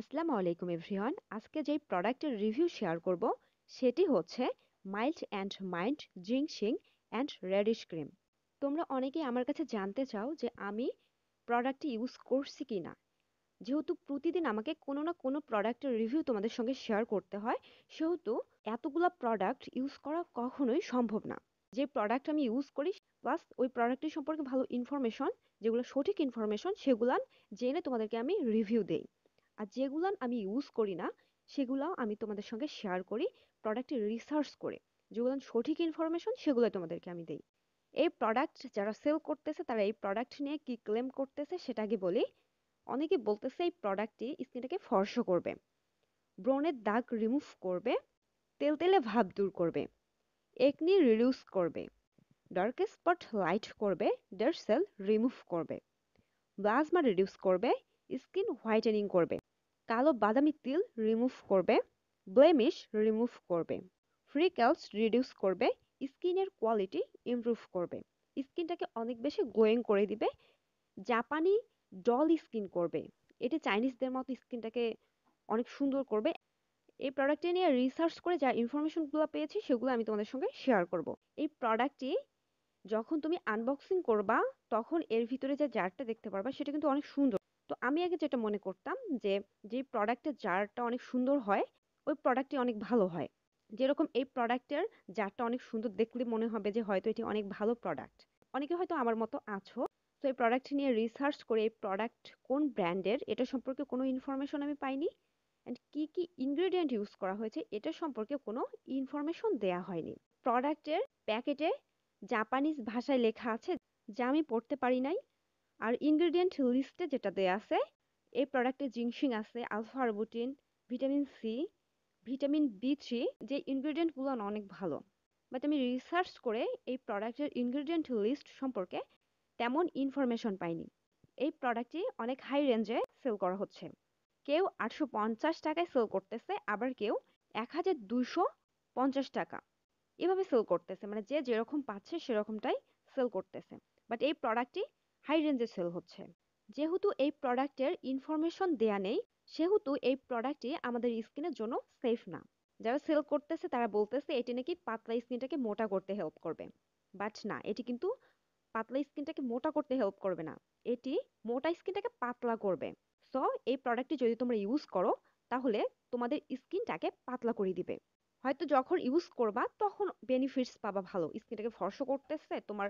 আসসালামু আলাইকুম এভরিওয়ান আজকে যে প্রোডাক্টের রিভিউ শেয়ার করব সেটি হচ্ছে mild and mind ginseng and reddish cream তোমরা অনেকেই আমার কাছে জানতে চাও যে আমি প্রোডাক্টটি ইউজ করছি কি না যেহেতু প্রতিদিন আমাকে কোনো না কোনো প্রোডাক্টের রিভিউ তোমাদের সঙ্গে শেয়ার করতে হয় সেহেতু এতগুলো প্রোডাক্ট ইউজ করা কখনোই সম্ভব না যে প্রোডাক্ট আমি ইউজ করি প্লাস ওই প্রোডাক্টটি সম্পর্কে ভালো ইনফরমেশন যেগুলো সঠিক ইনফরমেশন সেগুলো জেনে তোমাদেরকে আমি রিভিউ দেই আর যেগুলো আমি ইউজ করি না সেগুলো আমি তোমাদের সঙ্গে শেয়ার করি প্রোডাক্টের রিসার্চ করে যেগুলো সঠিক ইনফরমেশন সেগুলো তোমাদেরকে আমি দিই এই প্রোডাক্ট যারা সেল করতেছে তারা এই প্রোডাক্ট নিয়ে কি ক্লেম করতেছে সেটা আগে বলি অনেকে বলতেছে এই প্রোডাক্টটি স্কিনটাকে ফর্স করবে ব্রনের দাগ রিমুভ করবে তেল তেলে ভাব দূর করবে একনি রিডিউস করবে ডার্ক স্পট লাইট করবে ডার্ক সেল রিমুভ করবে প্লাজমা রিডিউস করবে স্কিন হোয়াইটেনিং করবে কালো বাদামি তিল রিমুভ করবে ব্লেমিশ রিমুভ করবে ফ্রিকেলস রিডিউস করবে স্কিনের কোয়ালিটি ইমপ্রুভ করবে স্কিনটাকে অনেক বেশি গ্লোয়িং করে দিবে জাপানি ডল স্কিন করবে এটা চাইনিজদের মতো স্কিনটাকে অনেক সুন্দর করবে এই প্রোডাক্টটি নিয়ে রিসার্চ করে যা ইনফরমেশনগুলো পেয়েছি সেগুলো আমি তোমাদের সঙ্গে শেয়ার করব এই প্রোডাক্টটি যখন তুমি আনবক্সিং করবা তখন এর ভিতরে যে জারটা দেখতে পারবা সেটা কিন্তু অনেক সুন্দর তো আমি আগে যেটা মনে করতাম যে যে প্রোডাক্টের জারটা অনেক সুন্দর হয় ওই প্রোডাক্টটি অনেক ভালো হয় যেরকম এই প্রোডাক্টের জারটা অনেক সুন্দর দেখলে মনে হবে যে হয়তো এটি অনেক ভালো প্রোডাক্ট অনেকে হয়তো আমার মতো আছো তো এই প্রোডাক্ট নিয়ে রিসার্চ করে এই প্রোডাক্ট কোন ব্র্যান্ডের এটা সম্পর্কে কোনো ইনফরমেশন আমি পাইনি অ্যান্ড কী কী ইনগ্রেডিয়েন্ট ইউজ করা হয়েছে এটা সম্পর্কে কোনো ইনফরমেশন দেয়া হয়নি প্রোডাক্টের প্যাকেটে জাপানিজ ভাষায় লেখা আছে যা আমি পড়তে পারি নাই আর ইনগ্রেডিয়েন্ট লিস্টে যেটা দেয়া আছে এই প্রোডাক্টে জিংশিং আছে alpha arbutin vitamin C vitamin B three যে ইনগ্রেডিয়েন্টগুলো অনেক ভালো বাট আমি রিসার্চ করে এই প্রোডাক্টের ইনগ্রেডিয়েন্ট লিস্ট সম্পর্কে তেমন ইনফরমেশন পাইনি এই প্রোডাক্টটি অনেক হাই রেঞ্জে সেল করা হচ্ছে কেউ আটশো পঞ্চাশ টাকায় সেল করতেছে আবার কেউ এক হাজার দুশো পঞ্চাশ টাকা এভাবে সেল করতেছে মানে যে যেরকম পাচ্ছে সেরকমটাই সেল করতেছে বাট এই প্রোডাক্টটি হাই রেঞ্জে সেল হচ্ছে যেহেতু এই প্রোডাক্টের ইনফরমেশন দেয়া নেই সেহেতু এই প্রোডাক্টটি আমাদের স্কিনের জন্য সেফ না যারা সেল করতেছে তারা বলতেছে এটি নাকি পাতলা স্কিনটাকে মোটা করতে হেল্প করবে বাট না এটি কিন্তু পাতলা স্কিনটাকে মোটা করতে হেল্প করবে না এটি মোটা স্কিনটাকে পাতলা করবে সো এই প্রোডাক্টটি যদি তোমরা ইউজ করো তাহলে তোমাদের স্কিনটাকে পাতলা করে দিবে হয়তো যখন ইউজ করবা তখন বেনিফিটস পাবা ভালো স্কিনটাকে ফর্সা করতেছে তোমার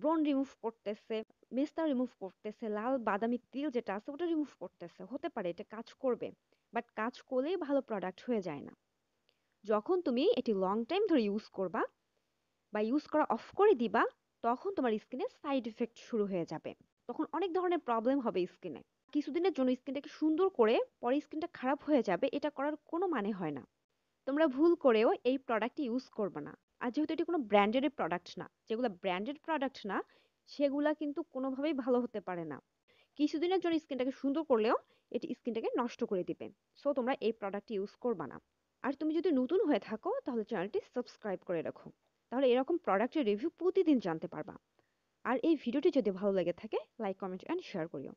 ব্রন remove করতেছে মেস্তা remove করতেছে লাল বাদামি তিল যেটা আছে ওটা remove করতেছে হতে পারে এটা কাজ করবে but কাজ করলেই ভালো product হয়ে যায় না যখন তুমি এটি long time ধরে use করবা বা use করা off করে দিবা তখন তোমার skin এ side effect শুরু হয়ে যাবে তখন অনেক ধরনের problem হবে skin এ কিছুদিনের জন্য skin টাকে সুন্দর করে পরে skin টা খারাপ হয়ে যাবে এটা করার কোনো মানে হয় না তোমরা ভুল করেও এই product টি use করবে না আর যেহেতু এটি কোনো branded এর product না যেগুলো branded product না সেগুলা কিন্তু কোনোভাবেই ভালো হতে পারে না কিছুদিনের জন্য skin টাকে সুন্দর করলেও এটি skin টাকে নষ্ট করে দিবে so তোমরা এই product টি use করবা না আর তুমি যদি নতুন হয়ে থাকো তাহলে চ্যানেলটি subscribe করে রাখো তাহলে এরকম product এর review প্রতিদিন জানতে পারবা আর এই ভিডিওটি যদি ভালো লেগে থাকে like comment and share করিও